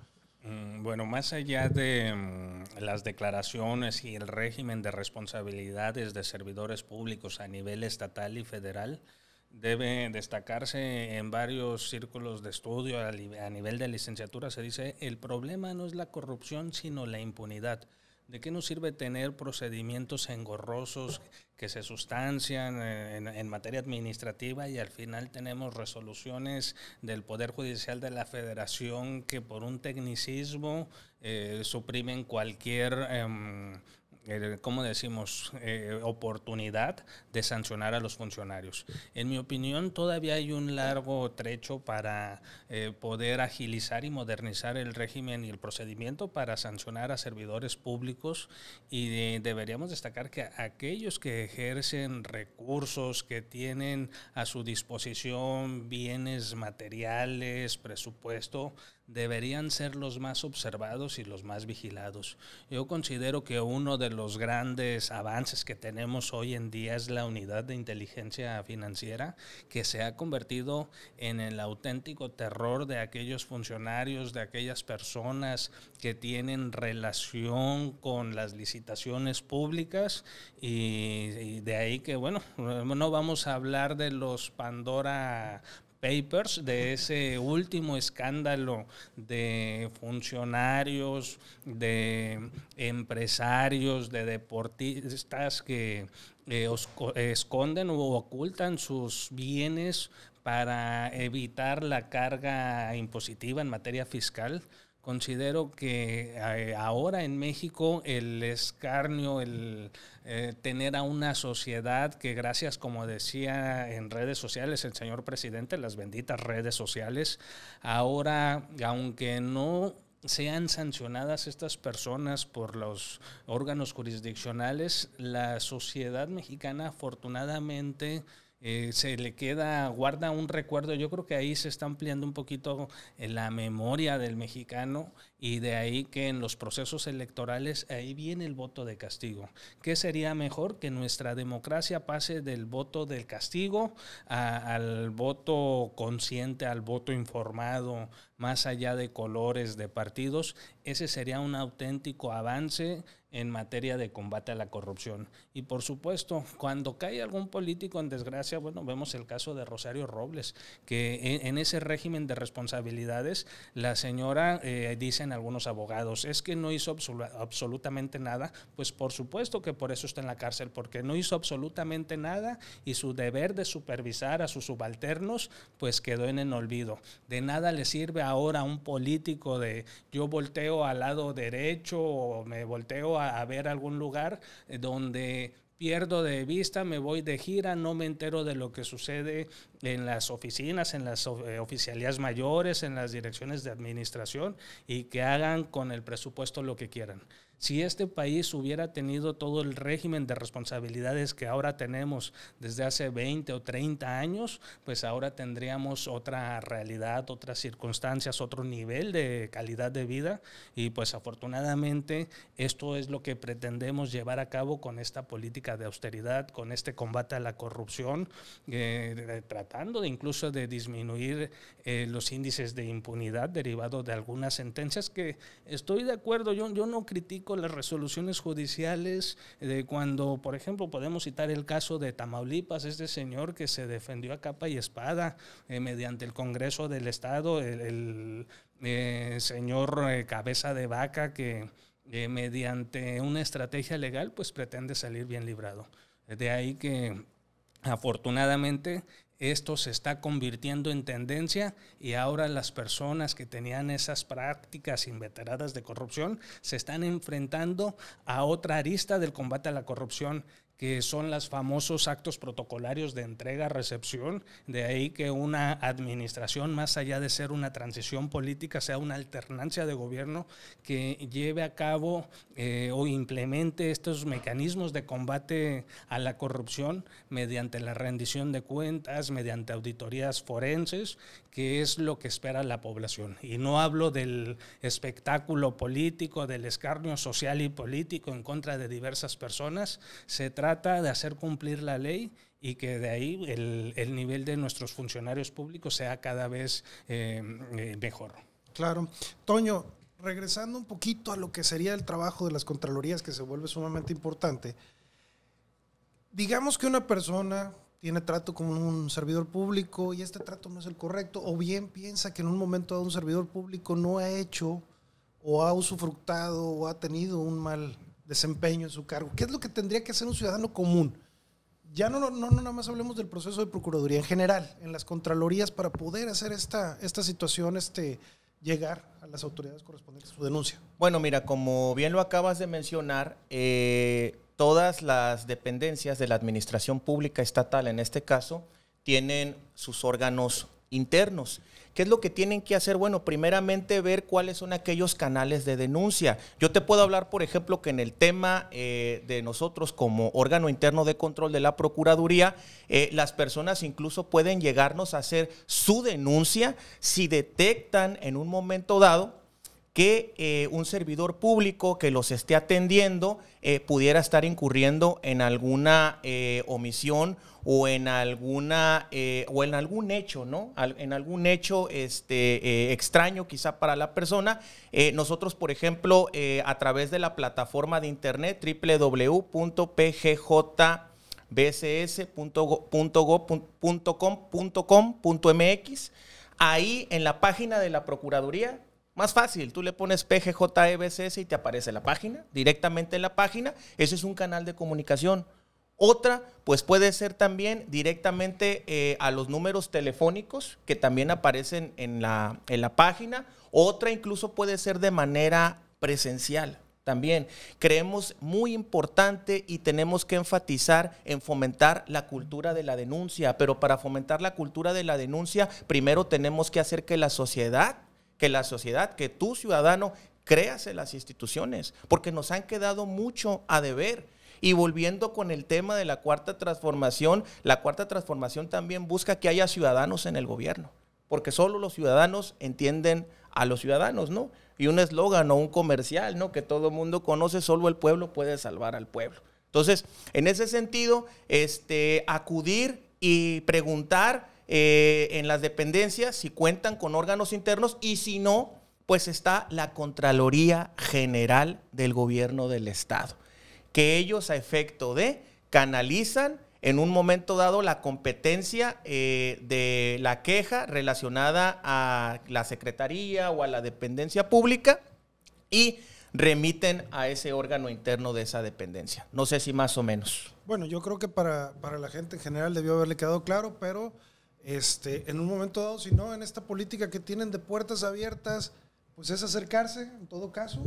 Mm, bueno, más allá de mm, las declaraciones y el régimen de responsabilidades de servidores públicos a nivel estatal y federal, debe destacarse en varios círculos de estudio a nivel de licenciatura, se dice, el problema no es la corrupción, sino la impunidad. ¿De qué nos sirve tener procedimientos engorrosos que se sustancian en, materia administrativa y al final tenemos resoluciones del Poder Judicial de la Federación que por un tecnicismo eh, suprimen cualquier... Em, como ¿cómo decimos?, eh, oportunidad de sancionar a los funcionarios. En mi opinión, todavía hay un largo trecho para eh, poder agilizar y modernizar el régimen y el procedimiento para sancionar a servidores públicos y eh, deberíamos destacar que aquellos que ejercen recursos, que tienen a su disposición bienes materiales, presupuesto, deberían ser los más observados y los más vigilados. Yo considero que uno de los grandes avances que tenemos hoy en día es la unidad de inteligencia financiera, que se ha convertido en el auténtico terror de aquellos funcionarios, de aquellas personas que tienen relación con las licitaciones públicas y, de ahí que, bueno, no vamos a hablar de los Pandora papers de ese último escándalo de funcionarios, de empresarios, de deportistas que eh, esconden o ocultan sus bienes para evitar la carga impositiva en materia fiscal. Considero que eh, ahora en México el escarnio, el eh, tener a una sociedad que gracias, como decía en redes sociales el señor presidente, las benditas redes sociales, ahora, aunque no sean sancionadas estas personas por los órganos jurisdiccionales, la sociedad mexicana afortunadamente eh, se le queda, guarda un recuerdo. Yo creo que ahí se está ampliando un poquito eh, la memoria del mexicano y de ahí que en los procesos electorales ahí viene el voto de castigo. ¿Qué sería mejor que nuestra democracia pase del voto del castigo al voto consciente, al voto informado, más allá de colores, de partidos? Ese sería un auténtico avance en materia de combate a la corrupción. Y por supuesto, cuando cae algún político en desgracia, bueno, vemos el caso de Rosario Robles, que en, ese régimen de responsabilidades, la señora, eh, dicen algunos abogados, es que no hizo absolutamente nada, pues por supuesto que por eso está en la cárcel, porque no hizo absolutamente nada y su deber de supervisar a sus subalternos, pues quedó en el olvido. De nada le sirve ahora a un político de yo volteo al lado derecho o me volteo a, ver algún lugar eh, donde pierdo de vista, me voy de gira, no me entero de lo que sucede en las oficinas, en las eh, oficialías mayores, en las direcciones de administración y que hagan con el presupuesto lo que quieran. Si este país hubiera tenido todo el régimen de responsabilidades que ahora tenemos desde hace 20 o 30 años, pues ahora tendríamos otra realidad, otras circunstancias, otro nivel de calidad de vida y pues afortunadamente esto es lo que pretendemos llevar a cabo con esta política de austeridad, con este combate a la corrupción, eh, tratando de incluso de disminuir eh, los índices de impunidad derivados de algunas sentencias que estoy de acuerdo, yo, yo no critico las resoluciones judiciales de cuando, por ejemplo, podemos citar el caso de Tamaulipas, este señor que se defendió a capa y espada eh, mediante el Congreso del Estado, el, eh, señor eh, cabeza de vaca que mediante una estrategia legal pues pretende salir bien librado. De ahí que afortunadamente esto se está convirtiendo en tendencia y ahora las personas que tenían esas prácticas inveteradas de corrupción se están enfrentando a otra arista del combate a la corrupción que son los famosos actos protocolarios de entrega-recepción, de ahí que una administración, más allá de ser una transición política, sea una alternancia de gobierno que lleve a cabo eh, o implemente estos mecanismos de combate a la corrupción mediante la rendición de cuentas, mediante auditorías forenses, que es lo que espera la población. Y no hablo del espectáculo político, del escarnio social y político en contra de diversas personas, se trata trata de hacer cumplir la ley y que de ahí el, nivel de nuestros funcionarios públicos sea cada vez eh, eh, mejor. Claro. Toño, regresando un poquito a lo que sería el trabajo de las Contralorías, que se vuelve sumamente importante, digamos que una persona tiene trato con un servidor público y este trato no es el correcto, o bien piensa que en un momento dado un servidor público no ha hecho o ha usufructado o ha tenido un mal desempeño en su cargo. ¿Qué es lo que tendría que hacer un ciudadano común? Ya no, no, no, nada más hablemos del proceso de Procuraduría en general, en las Contralorías, para poder hacer esta, esta situación, este, llegar a las autoridades correspondientes a su denuncia. Bueno, mira, como bien lo acabas de mencionar, eh, todas las dependencias de la Administración Pública Estatal, en este caso, tienen sus órganos internos. ¿Qué es lo que tienen que hacer? Bueno, primeramente ver cuáles son aquellos canales de denuncia. Yo te puedo hablar, por ejemplo, que en el tema eh, de nosotros como órgano interno de control de la Procuraduría, eh, las personas incluso pueden llegarnos a hacer su denuncia si detectan en un momento dado que eh, un servidor público que los esté atendiendo eh, pudiera estar incurriendo en alguna eh, omisión o en alguna o en algún hecho, ¿no? en algún hecho este, extraño quizá para la persona. nosotros, por ejemplo, a través de la plataforma de internet www.pgjbcs.gov.com.mx, ahí en la página de la Procuraduría más fácil, tú le pones PGJEBCS y te aparece la página, directamente en la página. Ese es un canal de comunicación. Otra, pues puede ser también directamente eh, a los números telefónicos que también aparecen en la, en la página. Otra incluso puede ser de manera presencial también. Creemos muy importante y tenemos que enfatizar en fomentar la cultura de la denuncia, pero para fomentar la cultura de la denuncia, primero tenemos que hacer que la sociedad que la sociedad, que tú ciudadano, creas las instituciones, porque nos han quedado mucho a deber. Y volviendo con el tema de la cuarta transformación, la cuarta transformación también busca que haya ciudadanos en el gobierno, porque solo los ciudadanos entienden a los ciudadanos, ¿no? Y un eslogan o un comercial, ¿no? Que todo el mundo conoce, solo el pueblo puede salvar al pueblo. Entonces, en ese sentido, este, acudir y preguntar eh, en las dependencias, si cuentan con órganos internos y si no, pues está la Contraloría General del Gobierno del Estado, que ellos a efecto de canalizan en un momento dado la competencia eh, de la queja relacionada a la Secretaría o a la dependencia pública y remiten a ese órgano interno de esa dependencia. No sé si más o menos. Bueno, yo creo que para, para la gente en general debió haberle quedado claro, pero este, en un momento dado, si no, en esta política que tienen de puertas abiertas, pues es acercarse, en todo caso.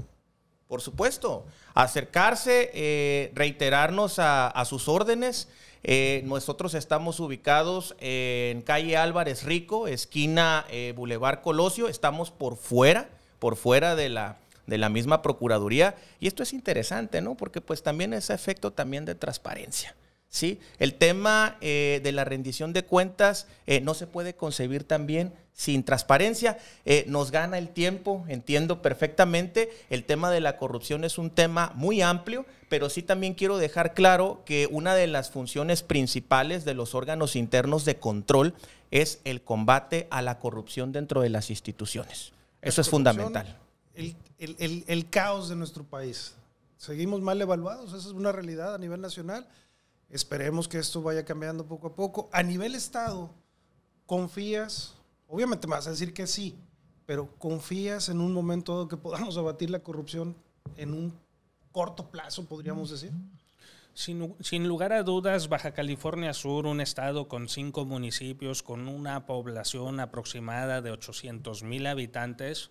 Por supuesto, acercarse, eh, reiterarnos a, sus órdenes. Eh, nosotros estamos ubicados en calle Álvarez Rico, esquina eh, Boulevard Colosio. Estamos por fuera, por fuera de la, de la misma Procuraduría. Y esto es interesante, ¿no? Porque pues también es efecto también de transparencia. ¿sí? El tema eh, de la rendición de cuentas eh, no se puede concebir también sin transparencia. Eh, nos gana el tiempo, entiendo perfectamente. El tema de la corrupción es un tema muy amplio, pero sí también quiero dejar claro que una de las funciones principales de los órganos internos de control es el combate a la corrupción dentro de las instituciones. Eso es fundamental. el caos de nuestro país. Seguimos mal evaluados, esa es una realidad a nivel nacional. Esperemos que esto vaya cambiando poco a poco. A nivel Estado, ¿confías? Obviamente me vas a decir que sí, pero ¿confías en un momento dado que podamos abatir la corrupción en un corto plazo, podríamos decir? Sin, sin, lugar a dudas, Baja California Sur, un estado con cinco municipios, con una población aproximada de 800 mil habitantes,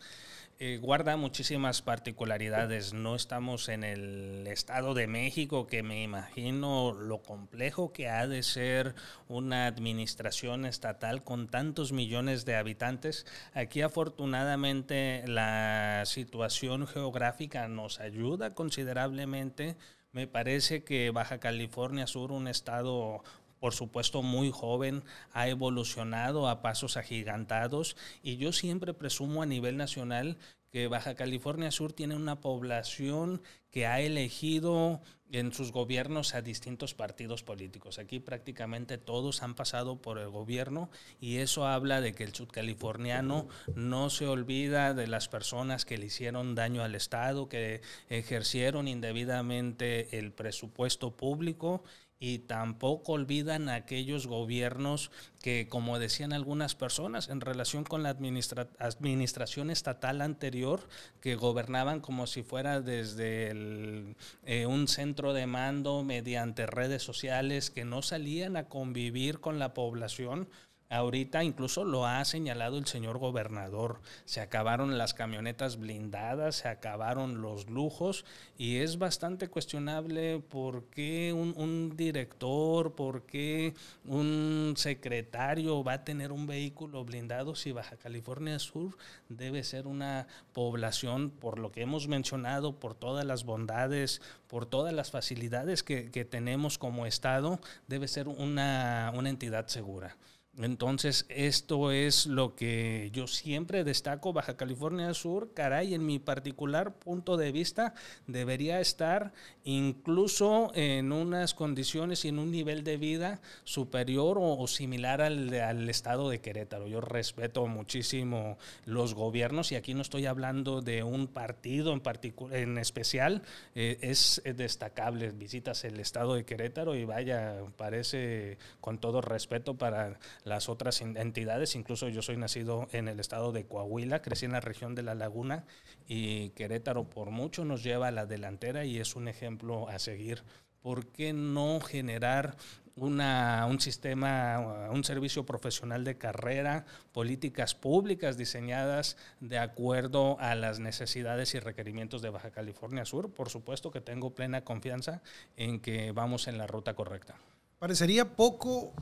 eh, guarda muchísimas particularidades. No estamos en el Estado de México, que me imagino lo complejo que ha de ser una administración estatal con tantos millones de habitantes. Aquí afortunadamente la situación geográfica nos ayuda considerablemente. Me parece que Baja California Sur, un estado por supuesto muy joven, ha evolucionado a pasos agigantados y yo siempre presumo a nivel nacional que Baja California Sur tiene una población que ha elegido en sus gobiernos a distintos partidos políticos. Aquí prácticamente todos han pasado por el gobierno y eso habla de que el sudcaliforniano no se olvida de las personas que le hicieron daño al Estado, que ejercieron indebidamente el presupuesto público y tampoco olvidan aquellos gobiernos que, como decían algunas personas, en relación con la administración estatal anterior, que gobernaban como si fuera desde eh, un centro de mando mediante redes sociales, que no salían a convivir con la población Ahorita incluso lo ha señalado el señor gobernador. Se acabaron las camionetas blindadas, se acabaron los lujos y es bastante cuestionable por qué un, director, por qué un secretario va a tener un vehículo blindado si Baja California Sur debe ser una población, por lo que hemos mencionado, por todas las bondades, por todas las facilidades que, tenemos como Estado, debe ser una entidad segura. Entonces, esto es lo que yo siempre destaco, Baja California Sur, caray, en mi particular punto de vista, debería estar incluso en unas condiciones y en un nivel de vida superior o, similar al, estado de Querétaro. Yo respeto muchísimo los gobiernos y aquí no estoy hablando de un partido en, particular, en especial, eh, es destacable. Visitas el estado de Querétaro y vaya, parece con todo respeto para las otras entidades. Incluso yo soy nacido en el estado de Coahuila, crecí en la región de La Laguna y Querétaro por mucho nos lleva a la delantera y es un ejemplo a seguir. ¿Por qué no generar una, un sistema, un servicio profesional de carrera, políticas públicas diseñadas de acuerdo a las necesidades y requerimientos de Baja California Sur. Por supuesto que tengo plena confianza en que vamos en la ruta correcta. Parecería poco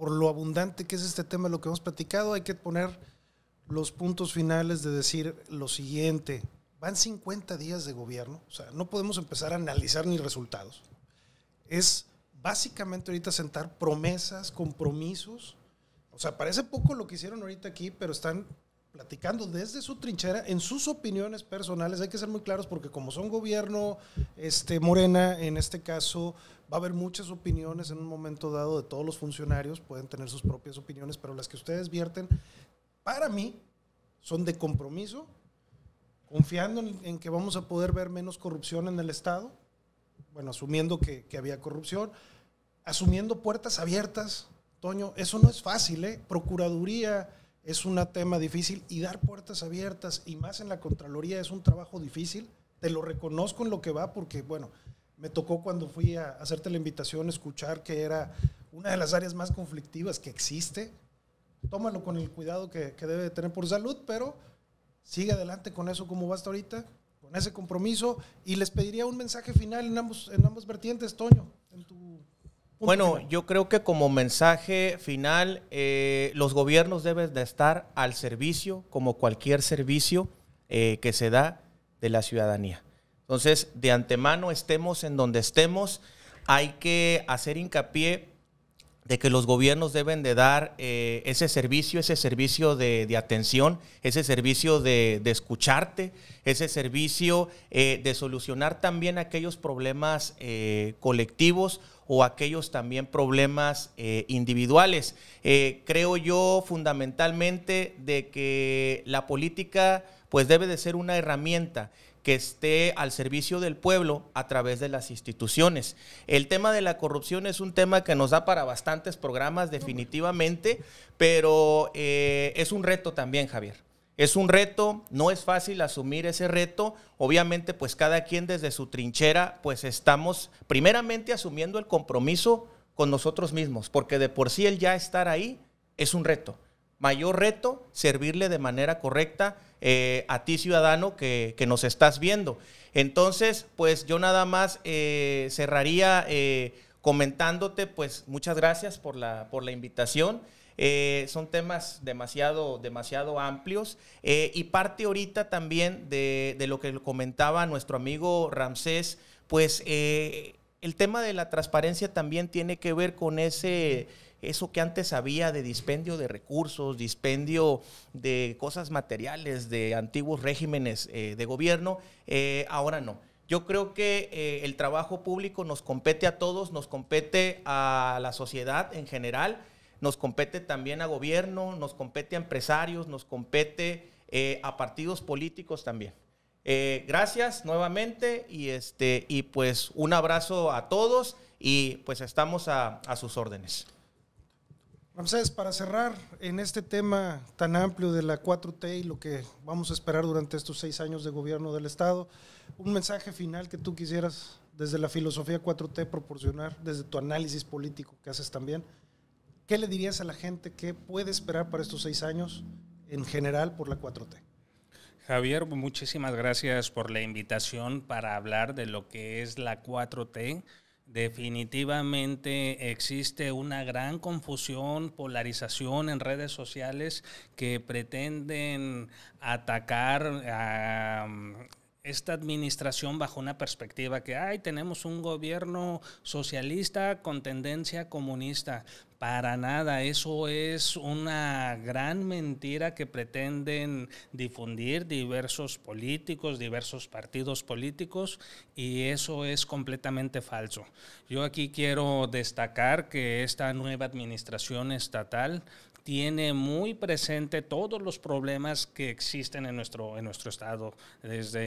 por lo abundante que es este tema, lo que hemos platicado, hay que poner los puntos finales de decir lo siguiente. Van 50 días de gobierno, o sea, no podemos empezar a analizar ni resultados. Es básicamente ahorita sentar promesas, compromisos. O sea, parece poco lo que hicieron ahorita aquí, pero están platicando desde su trinchera, en sus opiniones personales. Hay que ser muy claros porque como son gobierno, este, Morena, en este caso, Va a haber muchas opiniones en un momento dado de todos los funcionarios, pueden tener sus propias opiniones, pero las que ustedes vierten, para mí, son de compromiso, confiando en, que vamos a poder ver menos corrupción en el Estado, bueno, asumiendo que, que había corrupción, asumiendo puertas abiertas, Toño, eso no es fácil, ¿eh? Procuraduría es un tema difícil y dar puertas abiertas y más en la Contraloría es un trabajo difícil. Te lo reconozco en lo que va porque, bueno, me tocó cuando fui a hacerte la invitación escuchar que era una de las áreas más conflictivas que existe. Tómalo con el cuidado que, debe tener por salud, pero sigue adelante con eso como va hasta ahorita, con ese compromiso. Y les pediría un mensaje final en ambos, en ambas vertientes, Toño, bueno, yo creo que como mensaje final, eh, los gobiernos deben de estar al servicio, como cualquier servicio eh, que se da de la ciudadanía. Entonces, de antemano, estemos en donde estemos, hay que hacer hincapié de que los gobiernos deben de dar eh, ese servicio, ese servicio de, atención, ese servicio de, escucharte, ese servicio eh, de solucionar también aquellos problemas eh, colectivos o aquellos también problemas individuales. creo yo fundamentalmente de que la política pues debe de ser una herramienta que esté al servicio del pueblo a través de las instituciones. El tema de la corrupción es un tema que nos da para bastantes programas definitivamente, pero eh, es un reto también, Javier. Es un reto, no es fácil asumir ese reto. Obviamente, pues cada quien desde su trinchera, pues estamos primeramente asumiendo el compromiso con nosotros mismos, porque de por sí el ya estar ahí es un reto. Mayor reto, servirle de manera correcta eh, a ti ciudadano que, nos estás viendo. Entonces, pues yo nada más eh, cerraría eh, comentándote, pues muchas gracias por la, por la invitación. son temas demasiado, demasiado amplios. y parte ahorita también de, lo que comentaba nuestro amigo Ramsés, pues el tema de la transparencia también tiene que ver con ese eso que antes había de dispendio de recursos, dispendio de cosas materiales, de antiguos regímenes eh, de gobierno, eh, ahora no. Yo creo que eh, el trabajo público nos compete a todos, nos compete a la sociedad en general, nos compete también a gobierno, nos compete a empresarios, nos compete a partidos políticos también. gracias nuevamente y, este, y pues un abrazo a todos y pues estamos a sus órdenes. Ramsés, para cerrar en este tema tan amplio de la 4T y lo que vamos a esperar durante estos seis años de gobierno del Estado, un mensaje final que tú quisieras desde la filosofía 4T proporcionar, desde tu análisis político que haces también. ¿Qué le dirías a la gente que puede esperar para estos seis años en general por la 4T? Javier, muchísimas gracias por la invitación para hablar de lo que es la 4T. Definitivamente existe una gran confusión, polarización en redes sociales que pretenden atacar a, esta administración bajo una perspectiva que, ay, tenemos un gobierno socialista con tendencia comunista. Para nada, eso es una gran mentira que pretenden difundir diversos políticos, diversos partidos políticos, y eso es completamente falso. Yo aquí quiero destacar que esta nueva administración estatal tiene muy presente todos los problemas que existen en nuestro, en nuestro estado, desde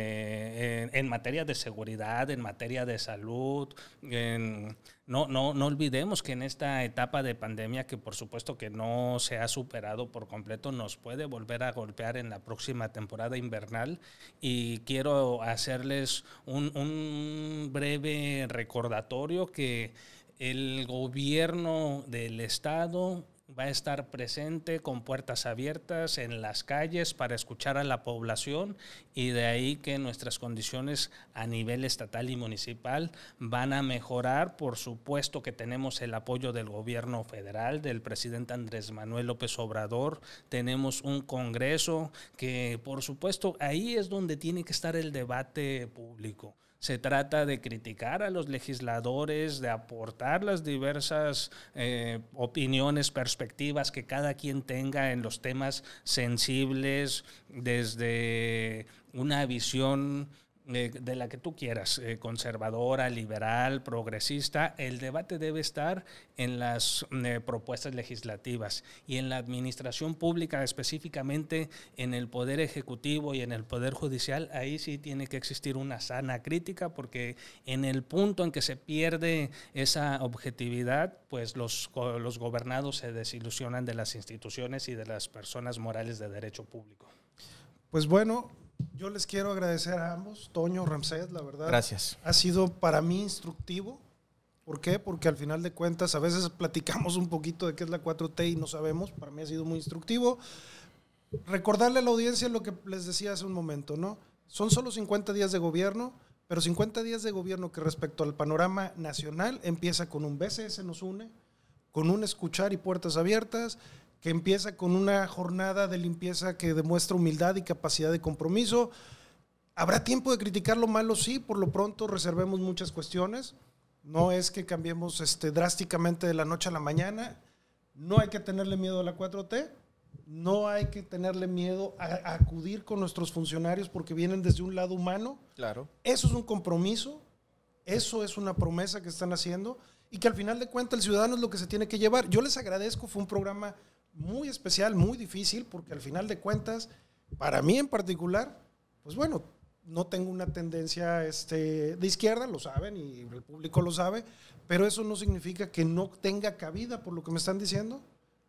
eh, en, materia de seguridad, en materia de salud. no, no, no olvidemos que en esta etapa de pandemia, que por supuesto que no se ha superado por completo, nos puede volver a golpear en la próxima temporada invernal. Y quiero hacerles un, un breve recordatorio que el gobierno del estado va a estar presente con puertas abiertas en las calles para escuchar a la población y de ahí que nuestras condiciones a nivel estatal y municipal van a mejorar. Por supuesto que tenemos el apoyo del gobierno federal, del presidente Andrés Manuel López Obrador, tenemos un Congreso que por supuesto ahí es donde tiene que estar el debate público se trata de criticar a los legisladores, de aportar las diversas eh, opiniones, perspectivas que cada quien tenga en los temas sensibles desde una visión eh, de la que tú quieras, eh, conservadora, liberal, progresista, el debate debe estar en las eh, propuestas legislativas y en la administración pública, específicamente en el Poder Ejecutivo y en el Poder Judicial, ahí sí tiene que existir una sana crítica porque en el punto en que se pierde esa objetividad, pues los, los gobernados se desilusionan de las instituciones y de las personas morales de derecho público. Pues bueno, yo les quiero agradecer a ambos, Toño, Ramsés, la verdad. Gracias. Ha sido para mí instructivo. ¿Por qué? Porque al final de cuentas a veces platicamos un poquito de qué es la 4T y no sabemos. Para mí ha sido muy instructivo. Recordarle a la audiencia lo que les decía hace un momento, ¿no? Son solo 50 días de gobierno, pero 50 días de gobierno que respecto al panorama nacional empieza con un se nos une, con un escuchar y puertas abiertas que empieza con una jornada de limpieza que demuestra humildad y capacidad de compromiso. ¿Habrá tiempo de criticar lo malo? Sí, por lo pronto reservemos muchas cuestiones. No es que cambiemos este, drásticamente de la noche a la mañana. No hay que tenerle miedo a la 4T. No hay que tenerle miedo a, a acudir con nuestros funcionarios porque vienen desde un lado humano. Claro. Eso es un compromiso. Eso es una promesa que están haciendo y que al final de cuentas el ciudadano es lo que se tiene que llevar. Yo les agradezco, fue un programa muy especial, muy difícil, porque al final de cuentas, para mí en particular, pues bueno, no tengo una tendencia este, de izquierda, lo saben y el público lo sabe, pero eso no significa que no tenga cabida, por lo que me están diciendo,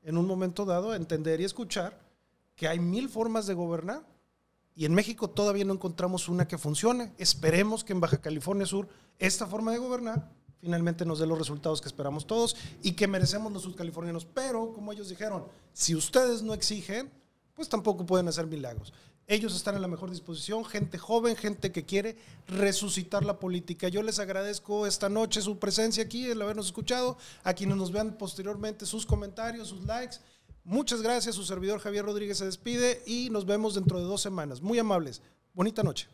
en un momento dado, entender y escuchar que hay mil formas de gobernar y en México todavía no encontramos una que funcione. Esperemos que en Baja California Sur esta forma de gobernar finalmente nos dé los resultados que esperamos todos y que merecemos los sudcalifornianos. Pero, como ellos dijeron, si ustedes no exigen, pues tampoco pueden hacer milagros. Ellos están en la mejor disposición, gente joven, gente que quiere resucitar la política. Yo les agradezco esta noche su presencia aquí, el habernos escuchado, a quienes nos vean posteriormente sus comentarios, sus likes. Muchas gracias, su servidor Javier Rodríguez se despide y nos vemos dentro de dos semanas. Muy amables. Bonita noche.